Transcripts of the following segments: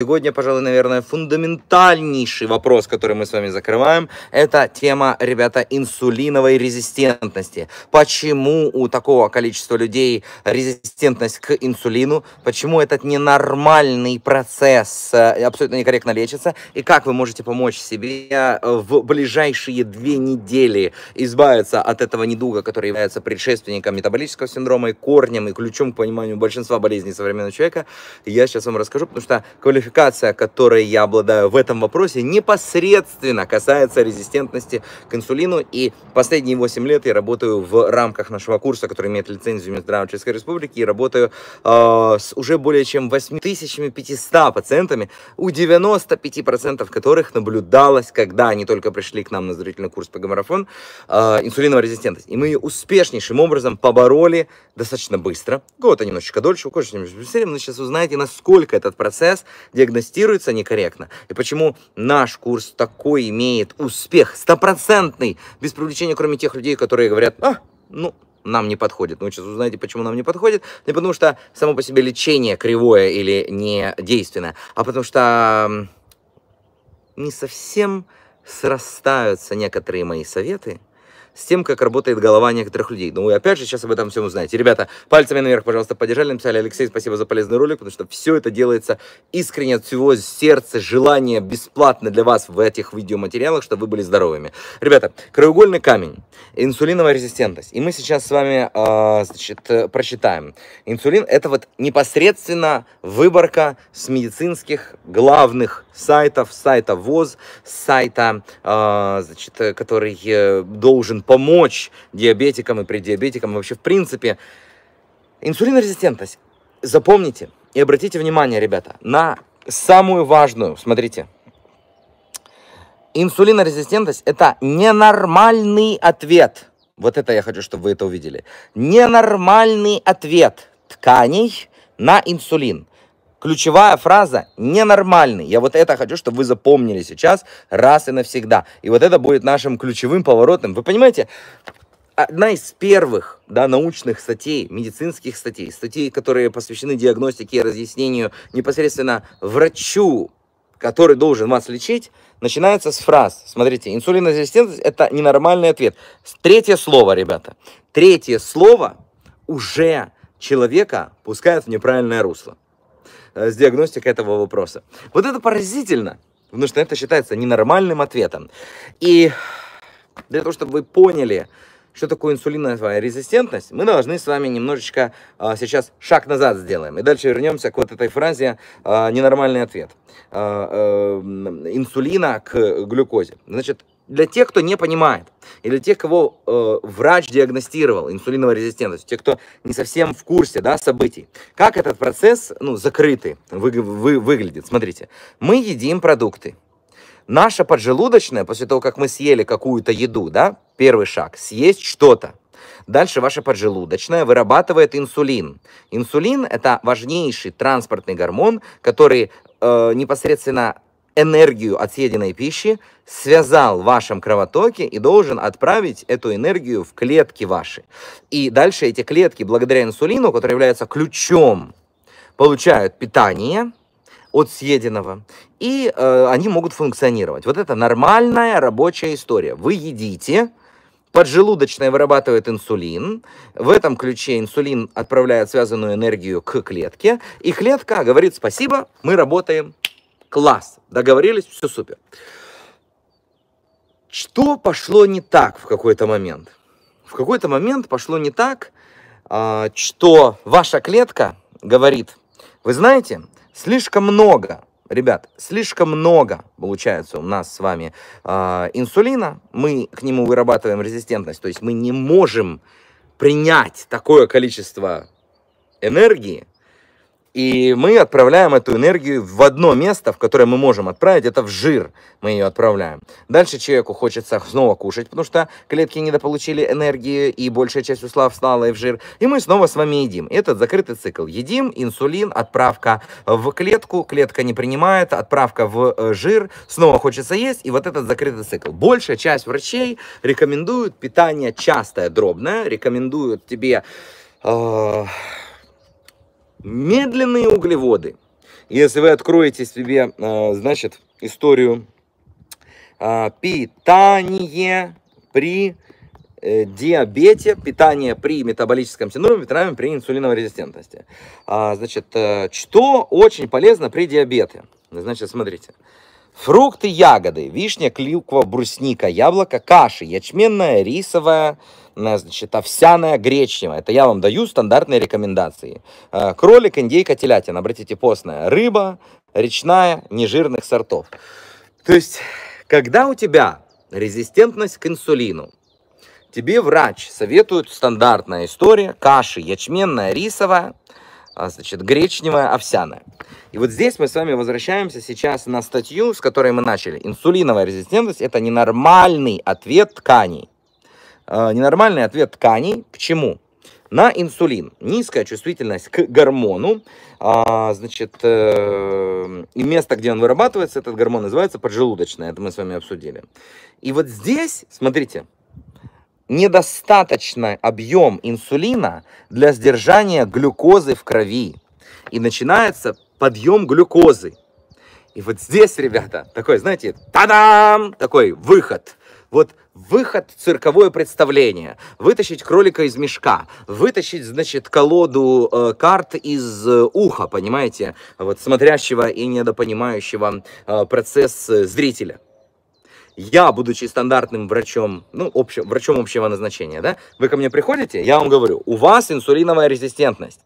Сегодня, пожалуй, наверное, фундаментальнейший вопрос, который мы с вами закрываем, это тема, ребята, инсулиновой резистентности. Почему у такого количества людей резистентность к инсулину? Почему этот ненормальный процесс э, абсолютно некорректно лечится? И как вы можете помочь себе э, в ближайшие две недели избавиться от этого недуга, который является предшественником метаболического синдрома и корнем, и ключом к пониманию большинства болезней современного человека? Я сейчас вам расскажу, потому что квалификация квалификация, которой я обладаю в этом вопросе, непосредственно касается резистентности к инсулину. И последние 8 лет я работаю в рамках нашего курса, который имеет лицензию Минздрава Чешской Республики, и работаю э, с уже более чем 8500 пациентами, у 95% которых наблюдалось, когда они только пришли к нам на зрительный курс по гоморафон, э, а, инсулиновая резистентность. И мы ее успешнейшим образом побороли достаточно быстро. Год-то а немножечко дольше, у кого-то немножечко но сейчас узнаете, насколько этот процесс диагностируется некорректно, и почему наш курс такой имеет успех стопроцентный, без привлечения, кроме тех людей, которые говорят, а, ну, нам не подходит. Ну, сейчас узнаете, почему нам не подходит. Не потому что само по себе лечение кривое или не действенное, а потому что не совсем срастаются некоторые мои советы с тем, как работает голова некоторых людей. Ну и опять же, сейчас об этом всем узнаете. Ребята, пальцами наверх, пожалуйста, поддержали, написали Алексей, спасибо за полезный ролик, потому что все это делается искренне от всего сердца, желание бесплатно для вас в этих видеоматериалах, чтобы вы были здоровыми. Ребята, краеугольный камень, инсулиновая резистентность. И мы сейчас с вами, э, значит, прочитаем. Инсулин – это вот непосредственно выборка с медицинских главных сайтов, сайта ВОЗ, сайта, э, значит, который э, должен помочь диабетикам и предиабетикам, и вообще в принципе. Инсулинорезистентность. Запомните и обратите внимание, ребята, на самую важную, смотрите, инсулинорезистентность – это ненормальный ответ. Вот это я хочу, чтобы вы это увидели. Ненормальный ответ тканей на инсулин. Ключевая фраза «ненормальный». Я вот это хочу, чтобы вы запомнили сейчас раз и навсегда. И вот это будет нашим ключевым поворотом. Вы понимаете, одна из первых да, научных статей, медицинских статей, статей, которые посвящены диагностике и разъяснению непосредственно врачу, который должен вас лечить, начинается с фраз. Смотрите, инсулинорезистентность – это ненормальный ответ. Третье слово, ребята. Третье слово уже человека пускает в неправильное русло. Э, с диагностикой этого вопроса. Вот это поразительно, потому что это считается ненормальным ответом. И для того, чтобы вы поняли, что такое инсулиновая резистентность, мы должны с вами немножечко а, сейчас шаг назад сделаем. И дальше вернемся к вот этой фразе а, «ненормальный ответ» а, а, инсулина к глюкозе. Значит, для тех, кто не понимает, и для тех, кого э, врач диагностировал инсулиновую резистентность, те, кто не совсем в курсе да, событий, как этот процесс ну, закрытый вы, вы, выглядит. Смотрите, мы едим продукты. Наша поджелудочная, после того, как мы съели какую-то еду, да, первый шаг, съесть что-то. Дальше ваша поджелудочная вырабатывает инсулин. Инсулин – это важнейший транспортный гормон, который э, непосредственно энергию от съеденной пищи, связал в вашем кровотоке и должен отправить эту энергию в клетки ваши. И дальше эти клетки, благодаря инсулину, который является ключом, получают питание от съеденного, и э, они могут функционировать. Вот это нормальная рабочая история. Вы едите, поджелудочная вырабатывает инсулин. В этом ключе инсулин отправляет связанную энергию к клетке. И клетка говорит спасибо, мы работаем Класс, договорились, все супер. Что пошло не так в какой-то момент? В какой-то момент пошло не так, а, что ваша клетка говорит, вы знаете, слишком много, ребят, слишком много получается у нас с вами а, инсулина, мы к нему вырабатываем резистентность, то есть мы не можем принять такое количество энергии, и мы отправляем эту энергию в одно место, в которое мы можем отправить, это в жир мы ее отправляем. Дальше человеку хочется снова кушать, потому что клетки недополучили энергии, и большая часть усла встала и в жир. И мы снова с вами едим. этот закрытый цикл. Едим, инсулин, отправка в клетку, клетка не принимает, отправка в э, жир, снова хочется есть, и вот этот закрытый цикл. Большая часть врачей рекомендуют питание частое, дробное, рекомендуют тебе... Э медленные углеводы. Если вы откроете себе, э, значит, историю э, питания при э, диабете, питание при метаболическом синдроме, питание при инсулиновой резистентности. А, значит, что очень полезно при диабете? Значит, смотрите. Фрукты, ягоды, вишня, клюква, брусника, яблоко, каши, ячменная, рисовая, э, значит, овсяная, гречневая. Это я вам даю стандартные рекомендации. Э, кролик, индейка, телятина, обратите, постная. Рыба, речная, нежирных сортов. То есть, когда у тебя резистентность к инсулину, тебе врач советует стандартная история, каши, ячменная, рисовая, а, значит, гречневая, овсяная. И вот здесь мы с вами возвращаемся сейчас на статью, с которой мы начали. Инсулиновая резистентность – это ненормальный ответ тканей. А, ненормальный ответ тканей Почему? На инсулин. Низкая чувствительность к гормону. А, значит, э, и место, где он вырабатывается, этот гормон называется поджелудочное. Это мы с вами обсудили. И вот здесь, смотрите, недостаточный объем инсулина для сдержания глюкозы в крови. И начинается подъем глюкозы. И вот здесь, ребята, такой, знаете, та-дам! Такой выход. Вот выход цирковое представление, вытащить кролика из мешка, вытащить, значит, колоду э, карт из э, уха, понимаете, вот смотрящего и недопонимающего э, процесс э, зрителя я, будучи стандартным врачом, ну, общим, врачом общего назначения, да, вы ко мне приходите, я вам говорю, у вас инсулиновая резистентность.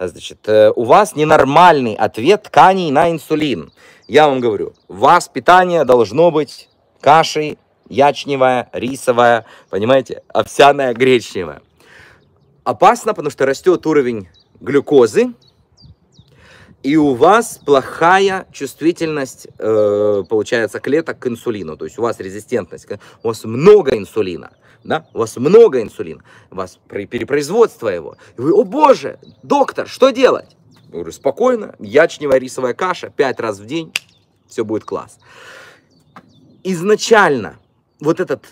Значит, э, у вас ненормальный ответ тканей на инсулин. Я вам говорю, у вас питание должно быть кашей, ячневая, рисовая, понимаете, овсяная, гречневая. Опасно, потому что растет уровень глюкозы, и у вас плохая чувствительность, э, получается, клеток к инсулину. То есть у вас резистентность, у вас много инсулина. Да? У вас много инсулина, у вас перепроизводство его. И вы, о боже, доктор, что делать? Я говорю, спокойно, ячневая рисовая каша, пять раз в день, все будет класс. Изначально вот этот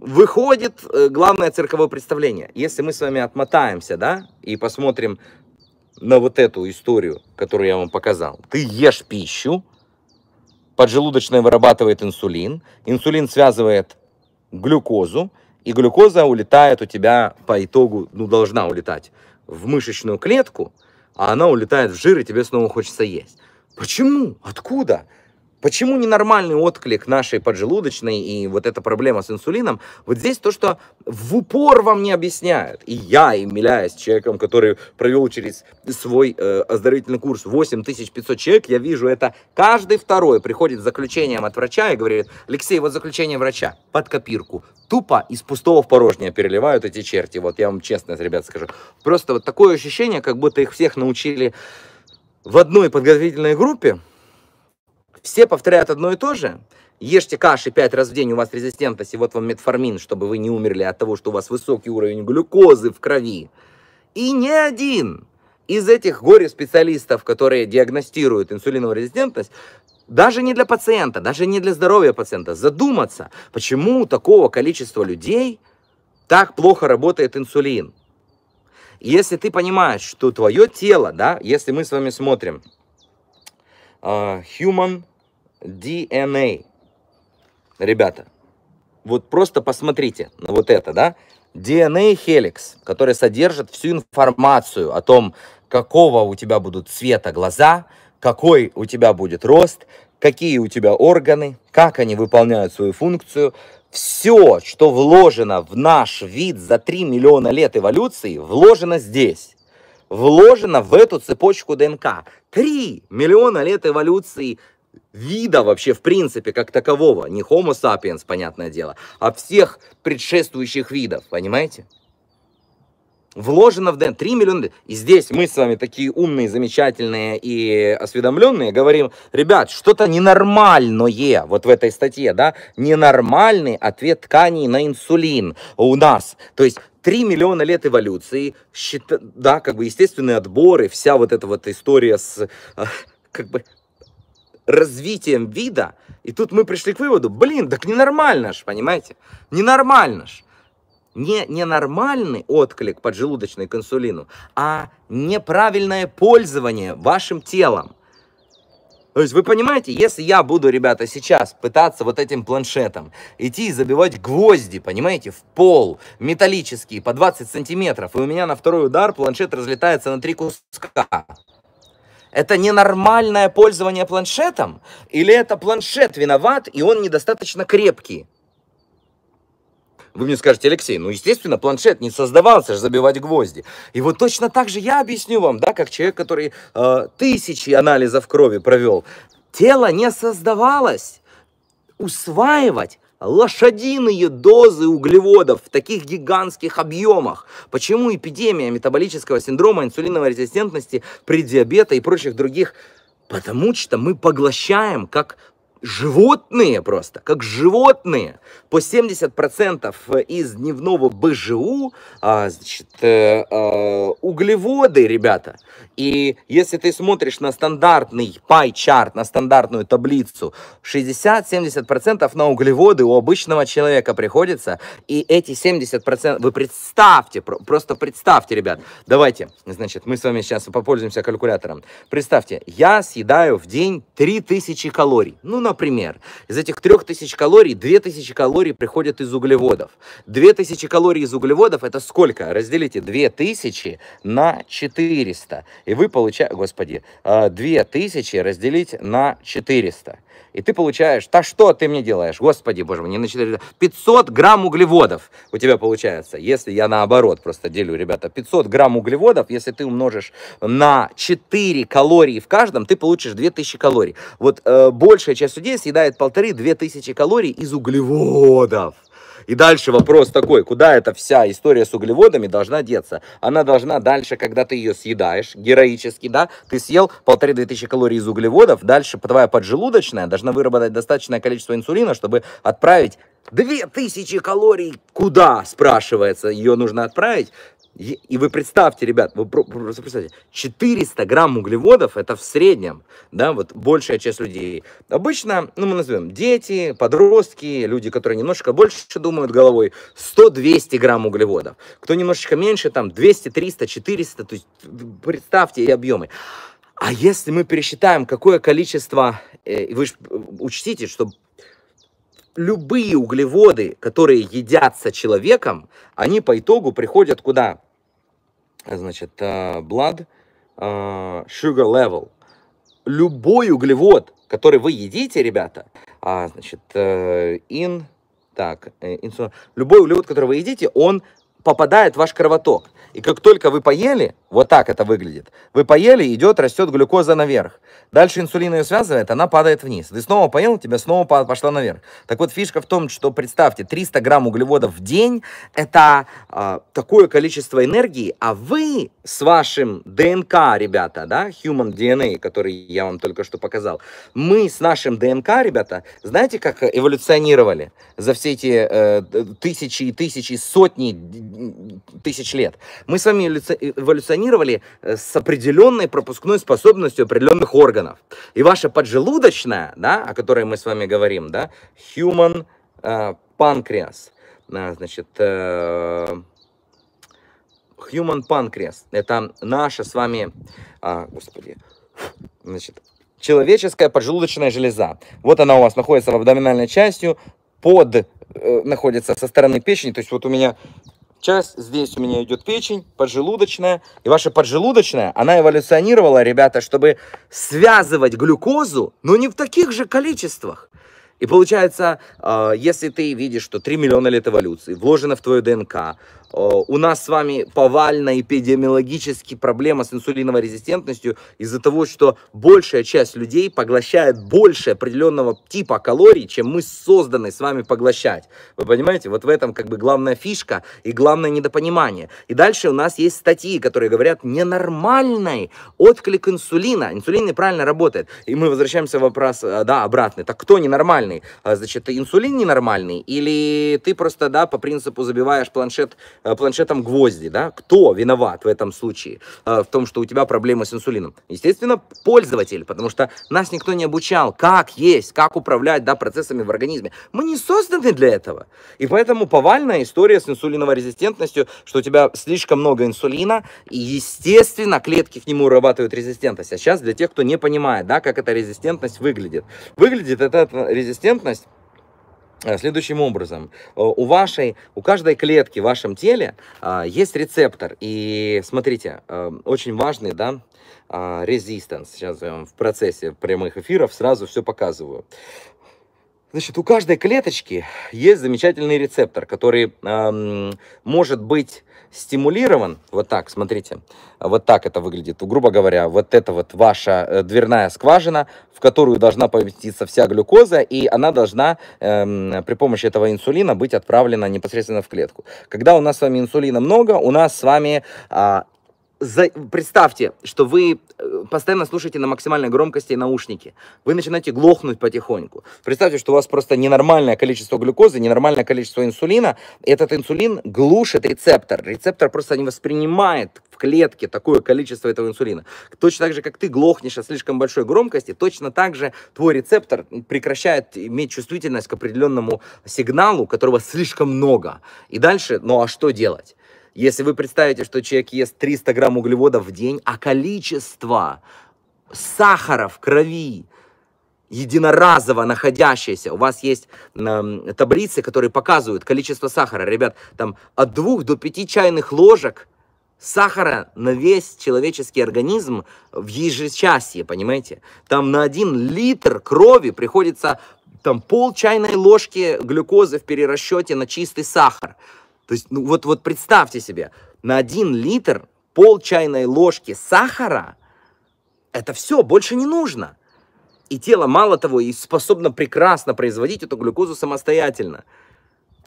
выходит э, главное цирковое представление. Если мы с вами отмотаемся, да, и посмотрим на вот эту историю, которую я вам показал. Ты ешь пищу, поджелудочная вырабатывает инсулин, инсулин связывает глюкозу, и глюкоза улетает у тебя по итогу, ну, должна улетать в мышечную клетку, а она улетает в жир, и тебе снова хочется есть. Почему? Откуда? Почему ненормальный отклик нашей поджелудочной и вот эта проблема с инсулином? Вот здесь то, что в упор вам не объясняют. И я, являясь человеком, который провел через свой э, оздоровительный курс 8500 человек, я вижу это каждый второй приходит с заключением от врача и говорит, Алексей, вот заключение врача под копирку. Тупо из пустого в порожнее переливают эти черти. Вот я вам честно, ребят, скажу. Просто вот такое ощущение, как будто их всех научили в одной подготовительной группе все повторяют одно и то же. Ешьте каши 5 раз в день, у вас резистентность, и вот вам метформин, чтобы вы не умерли от того, что у вас высокий уровень глюкозы в крови. И ни один из этих горе-специалистов, которые диагностируют инсулиновую резистентность, даже не для пациента, даже не для здоровья пациента, задуматься, почему у такого количества людей так плохо работает инсулин. Если ты понимаешь, что твое тело, да, если мы с вами смотрим, а, human DNA. Ребята, вот просто посмотрите на вот это, да? DNA Helix, который содержит всю информацию о том, какого у тебя будут цвета глаза, какой у тебя будет рост, какие у тебя органы, как они выполняют свою функцию. Все, что вложено в наш вид за 3 миллиона лет эволюции, вложено здесь вложено в эту цепочку ДНК. Три миллиона лет эволюции вида вообще в принципе как такового, не Homo sapiens, понятное дело, а всех предшествующих видов, понимаете? вложено в ДНК 3 миллиона. И здесь мы с вами такие умные, замечательные и осведомленные говорим, ребят, что-то ненормальное вот в этой статье, да, ненормальный ответ тканей на инсулин у нас. То есть 3 миллиона лет эволюции, счит... да, как бы естественные отборы, вся вот эта вот история с э, как бы развитием вида, и тут мы пришли к выводу, блин, так ненормально ж, понимаете? Ненормально ж не ненормальный отклик поджелудочной к инсулину, а неправильное пользование вашим телом. То есть вы понимаете, если я буду, ребята, сейчас пытаться вот этим планшетом идти и забивать гвозди, понимаете, в пол, металлические, по 20 сантиметров, и у меня на второй удар планшет разлетается на три куска. Это ненормальное пользование планшетом? Или это планшет виноват, и он недостаточно крепкий? Вы мне скажете, Алексей, ну, естественно, планшет не создавался же забивать гвозди. И вот точно так же я объясню вам, да, как человек, который э, тысячи анализов крови провел. Тело не создавалось усваивать лошадиные дозы углеводов в таких гигантских объемах. Почему эпидемия метаболического синдрома, инсулиновой резистентности, преддиабета и прочих других Потому что мы поглощаем как животные просто, как животные, по 70% из дневного БЖУ, а, значит, э, э, углеводы, ребята. И если ты смотришь на стандартный пай-чарт, на стандартную таблицу, 60-70% на углеводы у обычного человека приходится, и эти 70%, вы представьте, просто представьте, ребят, давайте, значит, мы с вами сейчас попользуемся калькулятором. Представьте, я съедаю в день 3000 калорий, ну, на например, из этих 3000 калорий 2000 калорий приходят из углеводов. 2000 калорий из углеводов это сколько? Разделите 2000 на 400. И вы получаете, господи, 2000 а, разделить на 400. И ты получаешь, да что ты мне делаешь? Господи, боже мой, не на 400. 500 грамм углеводов у тебя получается. Если я наоборот просто делю, ребята, 500 грамм углеводов, если ты умножишь на 4 калории в каждом, ты получишь 2000 калорий. Вот э, большая часть людей съедает полторы-две тысячи калорий из углеводов. И дальше вопрос такой, куда эта вся история с углеводами должна деться? Она должна дальше, когда ты ее съедаешь, героически, да, ты съел полторы-две тысячи калорий из углеводов, дальше твоя поджелудочная должна выработать достаточное количество инсулина, чтобы отправить две тысячи калорий куда, спрашивается, ее нужно отправить и вы представьте, ребят, вы просто представьте, 400 грамм углеводов это в среднем, да, вот большая часть людей. Обычно, ну, мы назовем дети, подростки, люди, которые немножко больше думают головой, 100-200 грамм углеводов. Кто немножечко меньше, там, 200, 300, 400, то есть представьте и объемы. А если мы пересчитаем, какое количество, э, вы же э, учтите, что любые углеводы, которые едятся человеком, они по итогу приходят куда? значит, blood э, э, sugar level. Любой углевод, который вы едите, ребята, а, значит, in, э, так, инсулин, любой углевод, который вы едите, он попадает в ваш кровоток. И как только вы поели, вот так это выглядит, вы поели, идет, растет глюкоза наверх. Дальше инсулин ее связывает, она падает вниз. Ты снова поел, тебя снова пошла наверх. Так вот, фишка в том, что, представьте, 300 грамм углеводов в день – это э, такое количество энергии, а вы с вашим ДНК, ребята, да, Human DNA, который я вам только что показал, мы с нашим ДНК, ребята, знаете, как эволюционировали за все эти э, тысячи и тысячи, сотни, тысяч лет. Мы с вами эволюционировали э, с определенной пропускной способностью определенных органов. И ваша поджелудочная, да, о которой мы с вами говорим, да, human э, pancreas, а, значит, э, human pancreas, это наша с вами, э, господи, значит, человеческая поджелудочная железа. Вот она у вас находится в абдоминальной частью, под находится со стороны печени, то есть вот у меня часть, здесь у меня идет печень, поджелудочная. И ваша поджелудочная, она эволюционировала, ребята, чтобы связывать глюкозу, но не в таких же количествах. И получается, а, если ты видишь, что 3 миллиона лет эволюции вложено в твою ДНК, Э, у нас с вами повальная эпидемиологически проблема с инсулиновой резистентностью из-за того, что большая часть людей поглощает больше определенного типа калорий, чем мы созданы с вами поглощать. Вы понимаете, вот в этом как бы главная фишка и главное недопонимание. И дальше у нас есть статьи, которые говорят ненормальный отклик инсулина. Инсулин неправильно работает. И мы возвращаемся в вопрос, э, да, обратный. Так кто ненормальный? Э, значит, инсулин ненормальный или ты просто, да, по принципу забиваешь планшет Э, планшетом гвозди, да? Кто виноват в этом случае, э, в том, что у тебя проблемы с инсулином? Естественно, пользователь, потому что нас никто не обучал, как есть, как управлять, да, процессами в организме. Мы не созданы для этого. И поэтому повальная история с инсулиновой резистентностью, что у тебя слишком много инсулина, и, естественно, клетки к нему вырабатывают резистентность. А сейчас для тех, кто не понимает, да, как эта резистентность выглядит. Выглядит эта резистентность Э, следующим образом, э, у вашей, у каждой клетки в вашем теле а, есть рецептор. И смотрите, а, очень важный, да, резистанс. Сейчас я вам в процессе прямых эфиров сразу все показываю. Значит, у каждой клеточки есть замечательный рецептор, который эм, может быть стимулирован. Вот так, смотрите, вот так это выглядит. Грубо говоря, вот это вот ваша э, дверная скважина, в которую должна поместиться вся глюкоза, и она должна эм, при помощи этого инсулина быть отправлена непосредственно в клетку. Когда у нас с вами инсулина много, у нас с вами э, за... представьте, что вы э, постоянно слушаете на максимальной громкости наушники. Вы начинаете глохнуть потихоньку. Представьте, что у вас просто ненормальное количество глюкозы, ненормальное количество инсулина. Этот инсулин глушит рецептор. Рецептор просто не воспринимает в клетке такое количество этого инсулина. Точно так же, как ты глохнешь от слишком большой громкости, точно так же твой рецептор прекращает иметь чувствительность к определенному сигналу, которого слишком много. И дальше, ну а что делать? Если вы представите, что человек ест 300 грамм углеводов в день, а количество сахара в крови единоразово находящееся, у вас есть э, таблицы, которые показывают количество сахара, ребят, там от 2 до 5 чайных ложек сахара на весь человеческий организм в ежечасье, понимаете? Там на 1 литр крови приходится там пол чайной ложки глюкозы в перерасчете на чистый сахар. То есть, ну вот, вот представьте себе, на один литр пол чайной ложки сахара – это все, больше не нужно. И тело, мало того, и способно прекрасно производить эту глюкозу самостоятельно –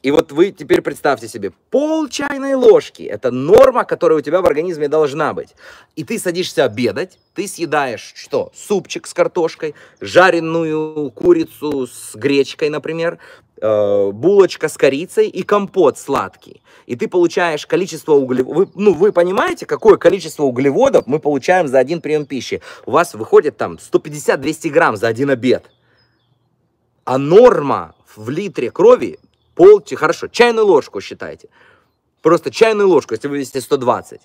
и вот вы теперь представьте себе, пол чайной ложки – это норма, которая у тебя в организме должна быть. И ты садишься обедать, ты съедаешь что? Супчик с картошкой, жареную курицу с гречкой, например, э, булочка с корицей и компот сладкий. И ты получаешь количество углеводов. ну, вы понимаете, какое количество углеводов мы получаем за один прием пищи? У вас выходит там 150-200 грамм за один обед. А норма в литре крови пол, хорошо, чайную ложку считайте. Просто чайную ложку, если вывести 120.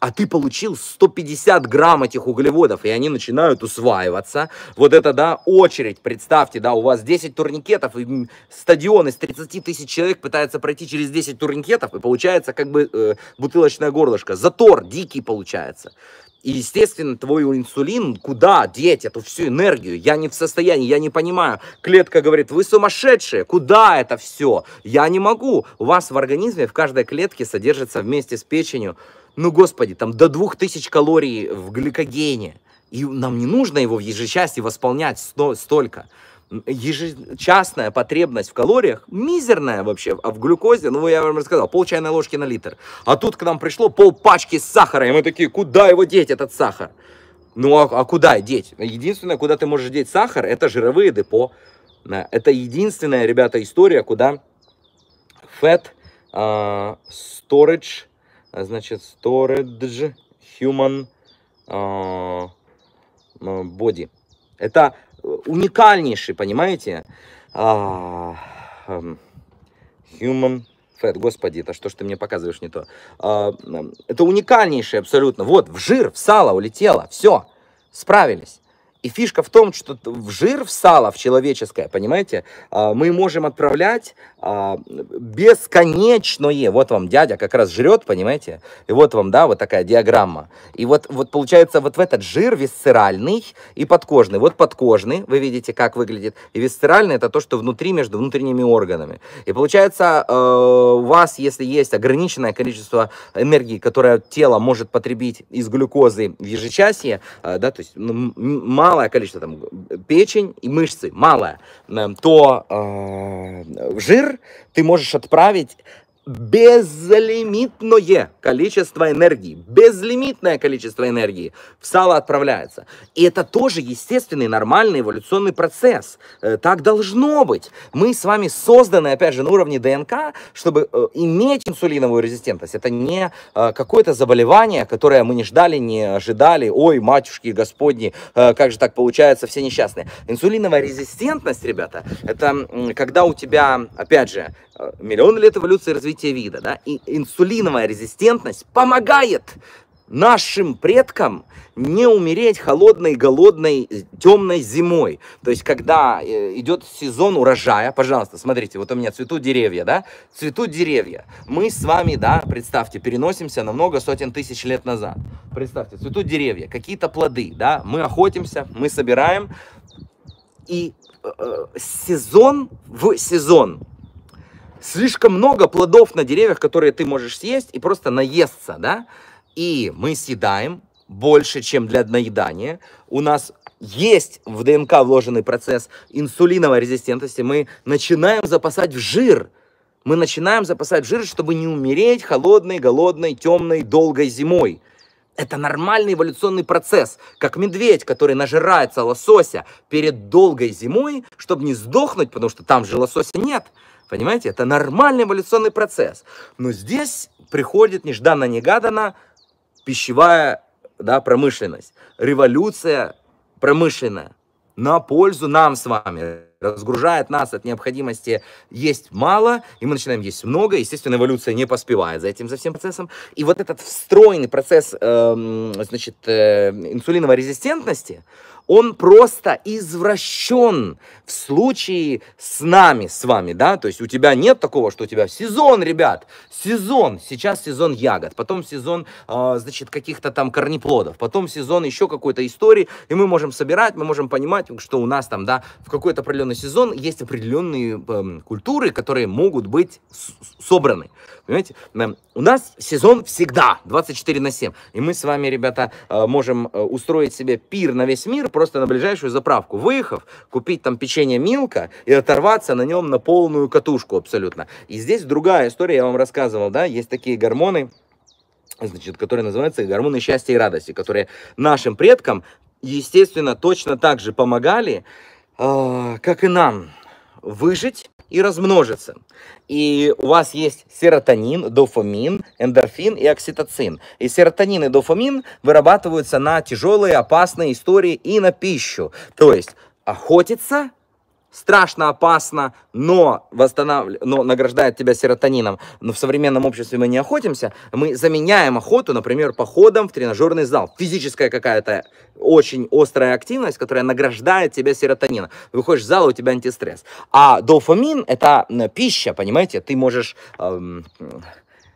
А ты получил 150 грамм этих углеводов, и они начинают усваиваться. Вот это, да, очередь. Представьте, да, у вас 10 турникетов, и стадион из 30 тысяч человек пытается пройти через 10 турникетов, и получается как бы э, бутылочное горлышко. Затор дикий получается. И, естественно, твой инсулин, куда деть эту всю энергию? Я не в состоянии, я не понимаю. Клетка говорит, вы сумасшедшие, куда это все? Я не могу. У вас в организме, в каждой клетке содержится вместе с печенью, ну, господи, там до 2000 калорий в гликогене. И нам не нужно его в ежечасе восполнять столько ежечасная потребность в калориях мизерная вообще, а в глюкозе, ну, я вам рассказал, пол чайной ложки на литр. А тут к нам пришло пол пачки сахара, и мы такие, куда его деть, этот сахар? Ну, а, а куда деть? Единственное, куда ты можешь деть сахар, это жировые депо. Это единственная, ребята, история, куда fat uh, storage, значит, storage human uh, body. Это уникальнейший, понимаете? А, эм, human Фэт, господи, это что ж ты мне показываешь не то? А, эм, это уникальнейшее абсолютно. Вот, в жир, в сало улетело, все, справились. И фишка в том, что в жир, в сало, в человеческое, понимаете, а, мы можем отправлять а, бесконечное. Вот вам дядя как раз жрет, понимаете? И вот вам, да, вот такая диаграмма. И вот, вот получается вот в этот жир висцеральный и подкожный. Вот подкожный, вы видите, как выглядит. И висцеральный это то, что внутри, между внутренними органами. И получается, а, у вас, если есть ограниченное количество энергии, которое тело может потребить из глюкозы в ежечасье, да, то есть ну, мало малое количество, там, печень и мышцы, малое, эм, то э, жир ты можешь отправить безлимитное количество энергии, безлимитное количество энергии в сало отправляется. И это тоже естественный, нормальный эволюционный процесс. Э, так должно быть. Мы с вами созданы, опять же, на уровне ДНК, чтобы э, иметь инсулиновую резистентность. Это не э, какое-то заболевание, которое мы не ждали, не ожидали. Ой, матюшки господни, как же так получается, все несчастные. Инсулиновая резистентность, ребята, это когда у тебя, опять же, миллион лет эволюции развития вида, да, и инсулиновая резистентность помогает нашим предкам не умереть холодной, голодной, темной зимой. То есть, когда э, идет сезон урожая, пожалуйста, смотрите, вот у меня цветут деревья, да, цветут деревья. Мы с вами, да, представьте, переносимся на много сотен тысяч лет назад. Представьте, цветут деревья, какие-то плоды, да, мы охотимся, мы собираем, и э, э, сезон в сезон слишком много плодов на деревьях, которые ты можешь съесть и просто наесться, да? И мы съедаем больше, чем для наедания. У нас есть в ДНК вложенный процесс инсулиновой резистентности. Мы начинаем запасать в жир. Мы начинаем запасать жир, чтобы не умереть холодной, голодной, темной, долгой зимой. Это нормальный эволюционный процесс, как медведь, который нажирается лосося перед долгой зимой, чтобы не сдохнуть, потому что там же лосося нет. Понимаете, это нормальный эволюционный процесс. Но здесь приходит нежданно-негаданно пищевая да, промышленность, революция промышленная на пользу нам с вами, разгружает нас от необходимости есть мало, и мы начинаем есть много, естественно, эволюция не поспевает за этим, за всем процессом. И вот этот встроенный процесс, э, значит, э, инсулиновой резистентности, он просто извращен в случае с нами, с вами, да, то есть у тебя нет такого, что у тебя сезон, ребят, сезон, сейчас сезон ягод, потом сезон, э, значит, каких-то там корнеплодов, потом сезон еще какой-то истории, и мы можем собирать, мы можем понимать, что у нас там, да, в какой-то определенный сезон есть определенные э, культуры, которые могут быть собраны, понимаете, эм, у нас сезон всегда 24 на 7, и мы с вами, ребята, э, можем э, устроить себе пир на весь мир, просто на ближайшую заправку. Выехав, купить там печенье Милка и оторваться на нем на полную катушку абсолютно. И здесь другая история, я вам рассказывал, да, есть такие гормоны, значит, которые называются гормоны счастья и радости, которые нашим предкам, естественно, точно так же помогали, э, как и нам, выжить и размножится. И у вас есть серотонин, дофамин, эндорфин и окситоцин. И серотонин и дофамин вырабатываются на тяжелые, опасные истории и на пищу. То есть охотиться страшно, опасно, но, восстанавлив... но награждает тебя серотонином. Но в современном обществе мы не охотимся, мы заменяем охоту, например, походом в тренажерный зал. Физическая какая-то очень острая активность, которая награждает тебя серотонином. Выходишь в зал, у тебя антистресс. А дофамин – это пища, понимаете? Ты можешь эм,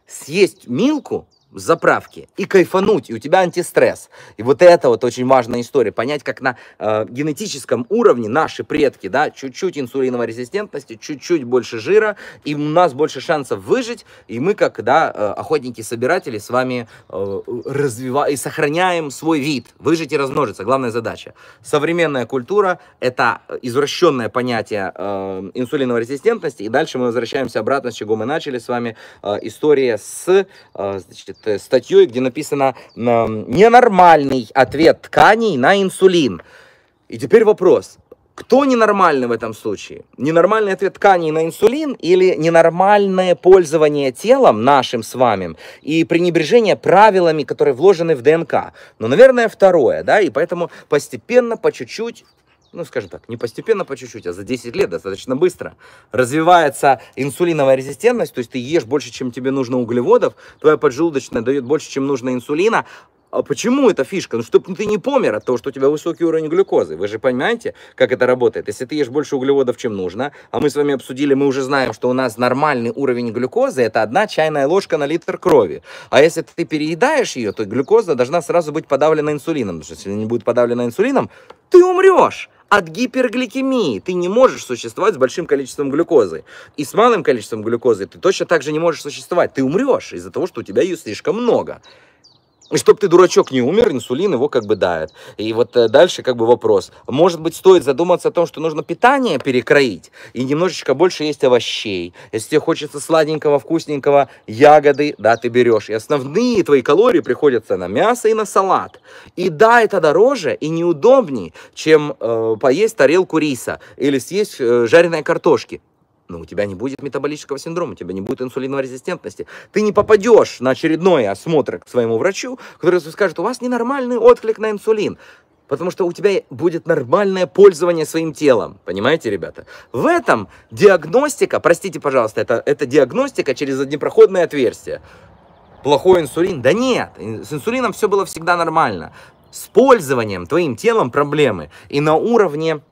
съесть милку, заправки и кайфануть, и у тебя антистресс. И вот это вот очень важная история. Понять, как на э, генетическом уровне наши предки, да, чуть-чуть инсулиновой резистентности, чуть-чуть больше жира, и у нас больше шансов выжить, и мы, как, да, э, охотники-собиратели с вами э, развиваем и сохраняем свой вид. Выжить и размножиться, главная задача. Современная культура – это извращенное понятие э, инсулиновой резистентности, и дальше мы возвращаемся обратно, с чего мы начали с вами, э, история с, э, значит, Э, статьей, где написано «Ненормальный ответ тканей на инсулин». И теперь вопрос, кто ненормальный в этом случае? Ненормальный ответ тканей на инсулин или ненормальное пользование телом нашим с вами и пренебрежение правилами, которые вложены в ДНК? Ну, наверное, второе, да, и поэтому постепенно, по чуть-чуть ну, скажем так, не постепенно по чуть-чуть, а за 10 лет достаточно быстро развивается инсулиновая резистентность, то есть ты ешь больше, чем тебе нужно углеводов, твоя поджелудочная дает больше, чем нужно инсулина, а почему эта фишка? Ну, чтобы ты не помер от того, что у тебя высокий уровень глюкозы. Вы же понимаете, как это работает? Если ты ешь больше углеводов, чем нужно, а мы с вами обсудили, мы уже знаем, что у нас нормальный уровень глюкозы – это одна чайная ложка на литр крови. А если ты переедаешь ее, то глюкоза должна сразу быть подавлена инсулином. Потому что если не будет подавлена инсулином, ты умрешь от гипергликемии. Ты не можешь существовать с большим количеством глюкозы. И с малым количеством глюкозы ты точно так же не можешь существовать. Ты умрешь из-за того, что у тебя ее слишком много. И чтобы ты, дурачок, не умер, инсулин его как бы дает. И вот э, дальше как бы вопрос. Может быть, стоит задуматься о том, что нужно питание перекроить и немножечко больше есть овощей. Если тебе хочется сладенького, вкусненького, ягоды, да, ты берешь. И основные твои калории приходятся на мясо и на салат. И да, это дороже и неудобнее, чем э, поесть тарелку риса или съесть э, жареной картошки но у тебя не будет метаболического синдрома, у тебя не будет инсулиновой резистентности. Ты не попадешь на очередной осмотр к своему врачу, который скажет, у вас ненормальный отклик на инсулин потому что у тебя будет нормальное пользование своим телом. Понимаете, ребята? В этом диагностика, простите, пожалуйста, это, это диагностика через однепроходное отверстие. Плохой инсулин? Да нет, с инсулином все было всегда нормально. С пользованием твоим телом проблемы. И на уровне,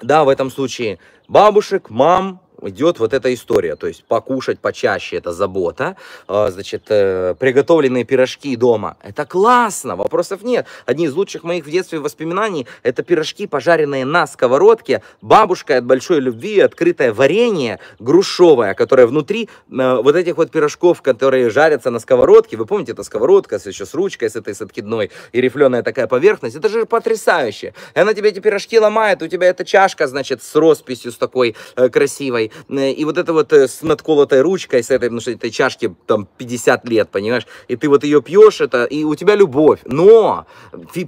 да, в этом случае бабушек, мам, идет вот эта история, то есть покушать почаще это забота, а, значит, э, приготовленные пирожки дома, это классно, вопросов нет. Одни из лучших моих в детстве воспоминаний это пирожки, пожаренные на сковородке, бабушка от большой любви, открытое варенье грушевое, которое внутри э, вот этих вот пирожков, которые жарятся на сковородке, вы помните, это сковородка с еще с ручкой, с этой с откидной и рифленая такая поверхность, это же потрясающе. И она тебе эти пирожки ломает, у тебя эта чашка, значит, с росписью с такой э, красивой, Э, и вот это вот э, с надколотой ручкой, с этой, потому ну, что этой чашке там 50 лет, понимаешь, и ты вот ее пьешь, это, и у тебя любовь. Но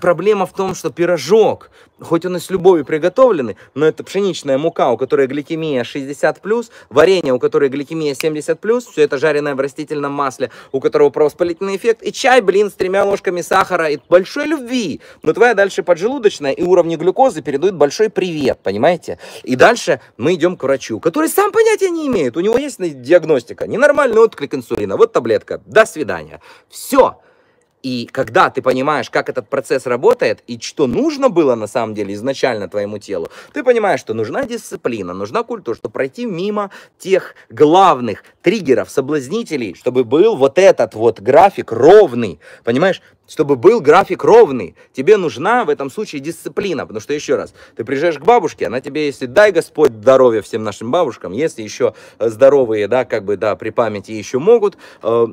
проблема в том, что пирожок, хоть он и с любовью приготовлены, но это пшеничная мука, у которой гликемия 60+, варенье, у которой гликемия 70+, все это жареное в растительном масле, у которого провоспалительный эффект, и чай, блин, с тремя ложками сахара, и большой любви. Но твоя дальше поджелудочная и уровни глюкозы передают большой привет, понимаете? И дальше мы идем к врачу, который сам понятия не имеет, у него есть диагностика, ненормальный отклик инсулина, вот таблетка, до свидания. Все. И когда ты понимаешь, как этот процесс работает и что нужно было на самом деле изначально твоему телу, ты понимаешь, что нужна дисциплина, нужна культура, чтобы пройти мимо тех главных триггеров, соблазнителей, чтобы был вот этот вот график ровный, понимаешь? чтобы был график ровный. Тебе нужна в этом случае дисциплина, потому что, еще раз, ты приезжаешь к бабушке, она тебе, если дай Господь здоровья всем нашим бабушкам, если еще э, здоровые, да, как бы, да, при памяти еще могут, э,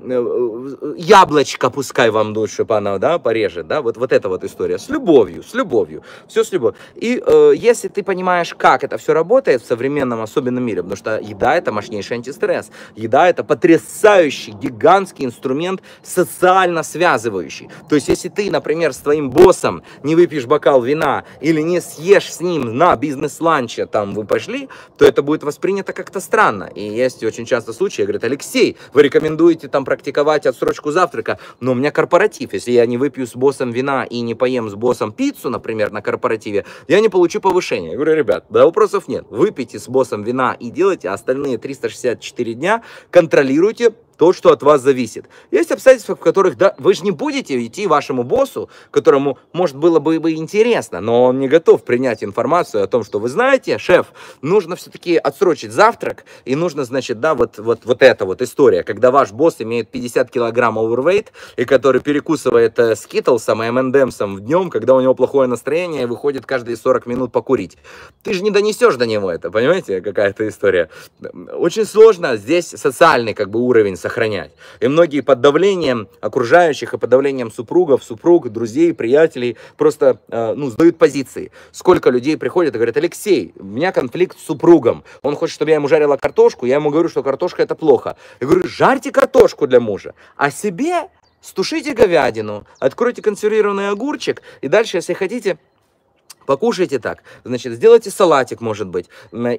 э, э, яблочко пускай вам душу она, да, порежет, да, вот, вот эта вот история, с любовью, с любовью, все с любовью. И э, если ты понимаешь, как это все работает в современном особенном мире, потому что еда это мощнейший антистресс, еда это потрясающий, гигантский инструмент социально связывающий. То есть, если ты, например, с твоим боссом не выпьешь бокал вина или не съешь с ним на бизнес-ланче, там вы пошли, то это будет воспринято как-то странно. И есть очень часто случаи, говорят, Алексей, вы рекомендуете там практиковать отсрочку завтрака, но у меня корпоратив. Если я не выпью с боссом вина и не поем с боссом пиццу, например, на корпоративе, я не получу повышение. Я говорю, ребят, да вопросов нет. Выпейте с боссом вина и делайте, а остальные 364 дня контролируйте то, что от вас зависит. Есть обстоятельства, в которых да, вы же не будете идти вашему боссу, которому, может, было бы, бы интересно, но он не готов принять информацию о том, что вы знаете, шеф, нужно все-таки отсрочить завтрак, и нужно, значит, да, вот, вот, вот эта вот история, когда ваш босс имеет 50 килограмм овервейт, и который перекусывает э, скитлсом и МНДМсом днем, когда у него плохое настроение, и выходит каждые 40 минут покурить. Ты же не донесешь до него это, понимаете, какая-то история. Очень сложно здесь социальный как бы уровень сохранять. И многие под давлением окружающих и под давлением супругов, супруг, друзей, приятелей просто э, ну, сдают позиции. Сколько людей приходят и говорят, Алексей, у меня конфликт с супругом. Он хочет, чтобы я ему жарила картошку, я ему говорю, что картошка это плохо. Я говорю, жарьте картошку для мужа, а себе стушите говядину, откройте консервированный огурчик, и дальше, если хотите, покушайте так, значит, сделайте салатик, может быть.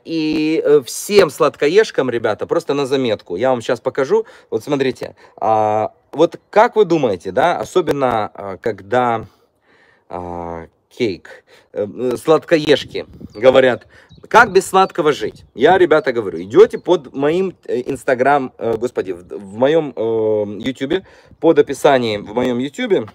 И э, всем сладкоежкам, ребята, просто на заметку, я вам сейчас покажу, вот смотрите, а, вот как вы думаете, да, особенно а, когда а, кейк, э, сладкоежки говорят, как без сладкого жить? Я, ребята, говорю, идете под моим э, инстаграм, господи, в моем ютюбе, под описанием в моем ютюбе,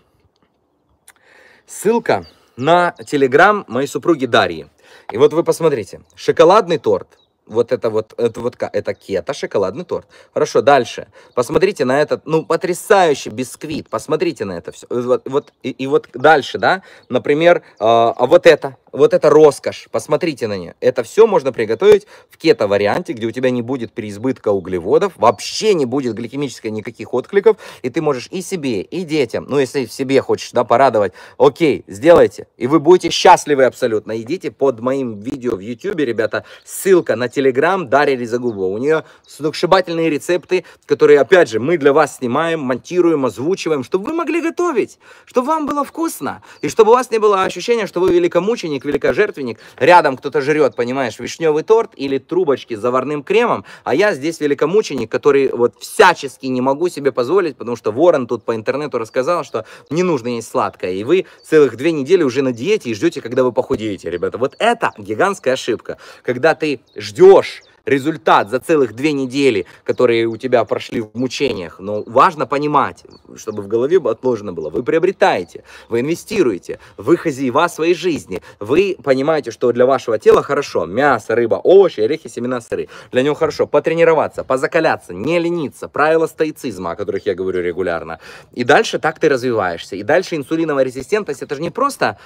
ссылка на телеграм моей супруги Дарьи. И вот вы посмотрите, шоколадный торт, вот это вот, это вот, это кето, шоколадный торт. Хорошо, дальше. Посмотрите на этот, ну, потрясающий бисквит. Посмотрите на это все. Вот, вот, и, и вот дальше, да, например, э, вот это вот это роскошь, посмотрите на нее. Это все можно приготовить в кето-варианте, где у тебя не будет переизбытка углеводов, вообще не будет гликемической никаких откликов, и ты можешь и себе, и детям, ну, если в себе хочешь, да, порадовать, окей, сделайте, и вы будете счастливы абсолютно. Идите под моим видео в YouTube, ребята, ссылка на Telegram Дарья Лизагубова. У нее сногсшибательные рецепты, которые, опять же, мы для вас снимаем, монтируем, озвучиваем, чтобы вы могли готовить, чтобы вам было вкусно, и чтобы у вас не было ощущения, что вы великомученик, праздник великожертвенник, рядом кто-то жрет, понимаешь, вишневый торт или трубочки с заварным кремом, а я здесь великомученик, который вот всячески не могу себе позволить, потому что Ворон тут по интернету рассказал, что не нужно есть сладкое, и вы целых две недели уже на диете и ждете, когда вы похудеете, ребята. Вот это гигантская ошибка, когда ты ждешь, результат за целых две недели, которые у тебя прошли в мучениях. Но важно понимать, чтобы в голове отложено было. Вы приобретаете, вы инвестируете, вы хозяева своей жизни. Вы понимаете, что для вашего тела хорошо. Мясо, рыба, овощи, орехи, семена, сыры. Для него хорошо потренироваться, позакаляться, не лениться. Правила стоицизма, о которых я говорю регулярно. И дальше так ты развиваешься. И дальше инсулиновая резистентность, это же не просто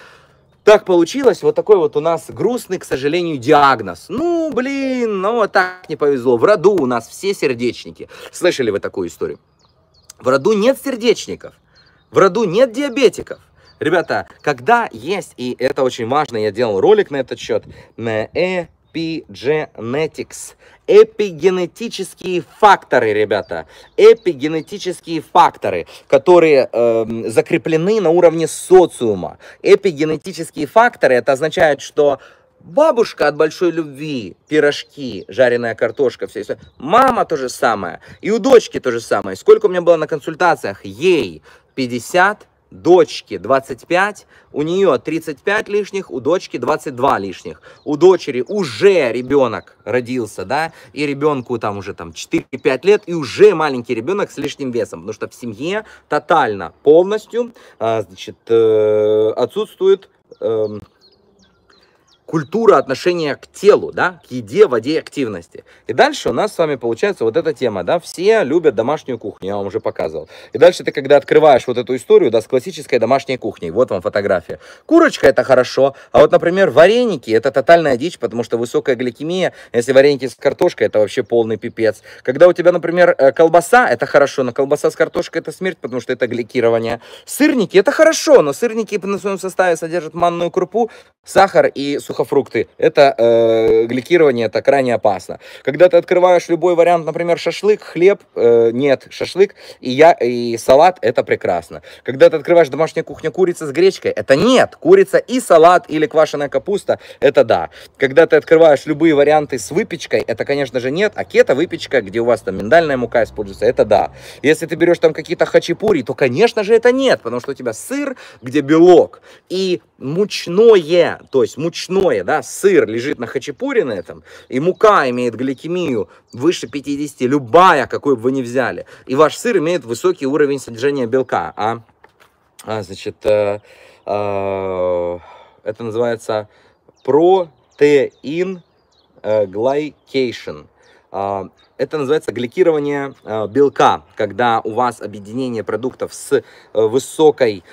так получилось, вот такой вот у нас грустный, к сожалению, диагноз. Ну, блин, ну вот так не повезло. В роду у нас все сердечники. Слышали вы такую историю? В роду нет сердечников, в роду нет диабетиков. Ребята, когда есть, и это очень важно, я делал ролик на этот счет, на э epigenetics. Эпигенетические факторы, ребята. Эпигенетические факторы, которые э, закреплены на уровне социума. Эпигенетические факторы, это означает, что Бабушка от большой любви, пирожки, жареная картошка, все история. Мама то же самое. И у дочки то же самое. Сколько у меня было на консультациях? Ей 50 дочки 25, у нее 35 лишних, у дочки 22 лишних. У дочери уже ребенок родился, да, и ребенку там уже там 4-5 лет, и уже маленький ребенок с лишним весом, потому что в семье тотально, полностью, а, значит, э, отсутствует эм, культура отношения к телу, да, к еде, воде и активности. И дальше у нас с вами получается вот эта тема, да, все любят домашнюю кухню, я вам уже показывал. И дальше ты, когда открываешь вот эту историю, да, с классической домашней кухней, вот вам фотография. Курочка это хорошо, а вот, например, вареники это тотальная дичь, потому что высокая гликемия, если вареники с картошкой, это вообще полный пипец. Когда у тебя, например, э, колбаса, это хорошо, но колбаса с картошкой это смерть, потому что это гликирование. Сырники это хорошо, но сырники на своем составе содержат манную крупу, сахар и сухой сухофрукты, это э, гликирование, это крайне опасно. Когда ты открываешь любой вариант, например, шашлык, хлеб, э, нет, шашлык и, я, и салат, это прекрасно. Когда ты открываешь домашняя кухня курица с гречкой, это нет, курица и салат или квашеная капуста, это да. Когда ты открываешь любые варианты с выпечкой, это, конечно же, нет, а кето-выпечка, где у вас там миндальная мука используется, это да. Если ты берешь там какие-то хачапури, то, конечно же, это нет, потому что у тебя сыр, где белок, и мучное, то есть мучное, мясное, да, сыр лежит на на этом, и мука имеет гликемию выше 50, любая, какую бы вы ни взяли, и ваш сыр имеет высокий уровень содержания белка, а, а значит, э, э, это называется протеин э, глайкейшн. А, это называется гликирование э, белка, когда у вас объединение продуктов с э, высокой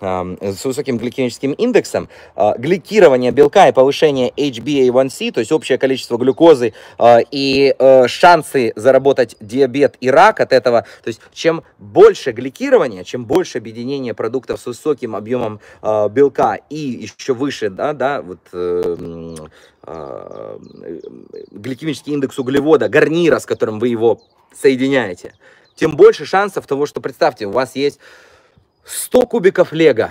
с высоким гликемическим индексом, а, гликирование белка и повышение HbA1c, то есть общее количество глюкозы а, и э, шансы заработать диабет и рак от этого, то есть чем больше гликирования, чем больше объединение продуктов с высоким объемом а, белка и еще выше, да, да, вот э, э, гликемический индекс углевода, гарнира, с которым вы его соединяете, тем больше шансов того, что, представьте, у вас есть 100 кубиков лего,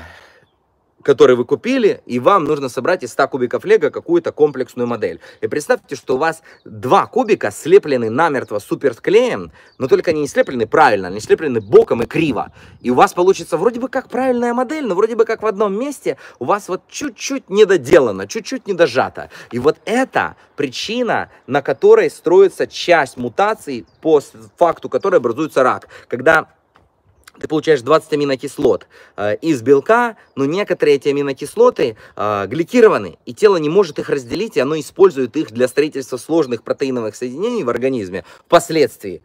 которые вы купили, и вам нужно собрать из 100 кубиков лего какую-то комплексную модель. И представьте, что у вас два кубика слеплены намертво суперклеем, но только они не слеплены правильно, они слеплены боком и криво. И у вас получится вроде бы как правильная модель, но вроде бы как в одном месте у вас вот чуть-чуть недоделано, чуть-чуть недожато. И вот это причина, на которой строится часть мутаций, по факту которой образуется рак. Когда ты получаешь 20 аминокислот э, из белка, но некоторые эти аминокислоты э, гликированы, и тело не может их разделить, и оно использует их для строительства сложных протеиновых соединений в организме впоследствии,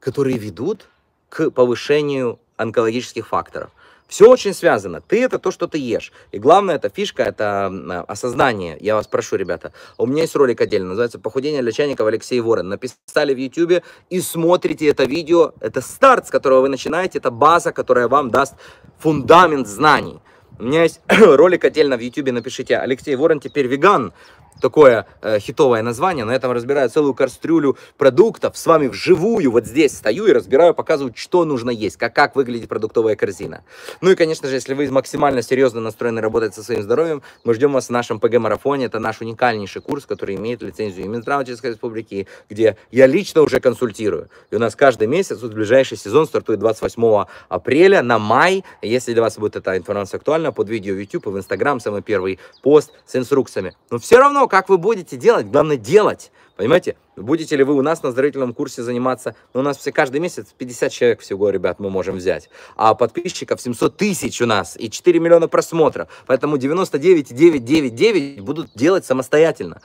которые ведут к повышению онкологических факторов. Все очень связано. Ты это то, что ты ешь. И главное, это фишка, это осознание. Я вас прошу, ребята. У меня есть ролик отдельно, называется «Похудение для чайников Алексей Ворон». Написали в YouTube и смотрите это видео. Это старт, с которого вы начинаете. Это база, которая вам даст фундамент знаний. У меня есть ролик отдельно в YouTube, напишите «Алексей Ворон теперь веган» такое э, хитовое название, На этом разбираю целую кастрюлю продуктов, с вами вживую вот здесь стою и разбираю, показываю, что нужно есть, как, как выглядит продуктовая корзина. Ну и, конечно же, если вы максимально серьезно настроены работать со своим здоровьем, мы ждем вас в нашем ПГ-марафоне, это наш уникальнейший курс, который имеет лицензию Минздрава Чешской Республики, где я лично уже консультирую. И у нас каждый месяц, вот ближайший сезон стартует 28 апреля на май. Если для вас будет эта информация актуальна, под видео в YouTube и в Instagram самый первый пост с инструкциями. Но все равно как вы будете делать, главное делать. Понимаете? Будете ли вы у нас на оздоровительном курсе заниматься? Ну, у нас все каждый месяц 50 человек всего, ребят, мы можем взять. А подписчиков 700 тысяч у нас и 4 миллиона просмотров. Поэтому 99,999 будут делать самостоятельно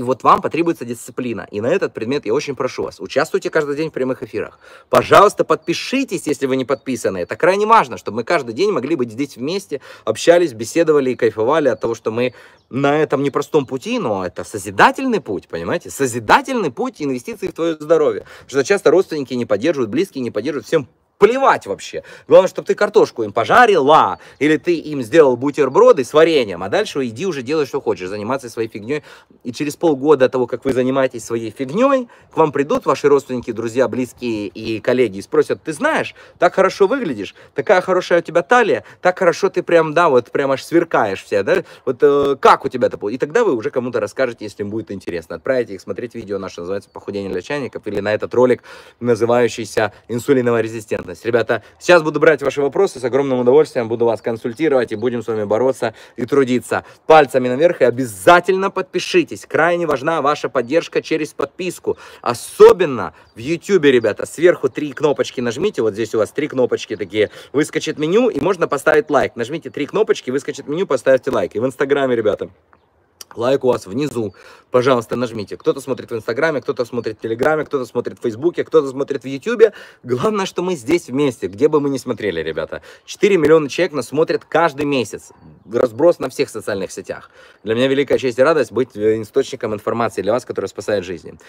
и вот вам потребуется дисциплина. И на этот предмет я очень прошу вас, участвуйте каждый день в прямых эфирах. Пожалуйста, подпишитесь, если вы не подписаны. Это крайне важно, чтобы мы каждый день могли быть здесь вместе, общались, беседовали и кайфовали от того, что мы на этом непростом пути, но это созидательный путь, понимаете? Созидательный путь инвестиций в твое здоровье. Потому что часто родственники не поддерживают, близкие не поддерживают. Всем Плевать вообще. Главное, чтобы ты картошку им пожарила, или ты им сделал бутерброды с вареньем, а дальше иди уже делай, что хочешь, заниматься своей фигней. И через полгода того, как вы занимаетесь своей фигней, к вам придут ваши родственники, друзья, близкие и коллеги и спросят, ты знаешь, так хорошо выглядишь, такая хорошая у тебя талия, так хорошо ты прям, да, вот прям аж сверкаешь вся да, вот э, как у тебя это было? И тогда вы уже кому-то расскажете, если им будет интересно. Отправите их смотреть видео наше, называется «Похудение для чайников» или на этот ролик, называющийся «Инсулиновая резистентность» адекватность. Ребята, сейчас буду брать ваши вопросы, с огромным удовольствием буду вас консультировать и будем с вами бороться и трудиться. Пальцами наверх и обязательно подпишитесь. Крайне важна ваша поддержка через подписку. Особенно в YouTube, ребята, сверху три кнопочки нажмите, вот здесь у вас три кнопочки такие, выскочит меню и можно поставить лайк. Нажмите три кнопочки, выскочит меню, поставьте лайк. И в Инстаграме, ребята, Лайк у вас внизу, пожалуйста, нажмите. Кто-то смотрит в Инстаграме, кто-то смотрит в Телеграме, кто-то смотрит в Фейсбуке, кто-то смотрит в Ютубе. Главное, что мы здесь вместе, где бы мы ни смотрели, ребята. 4 миллиона человек нас смотрят каждый месяц. Разброс на всех социальных сетях. Для меня великая честь и радость быть э, источником информации для вас, которая спасает жизни.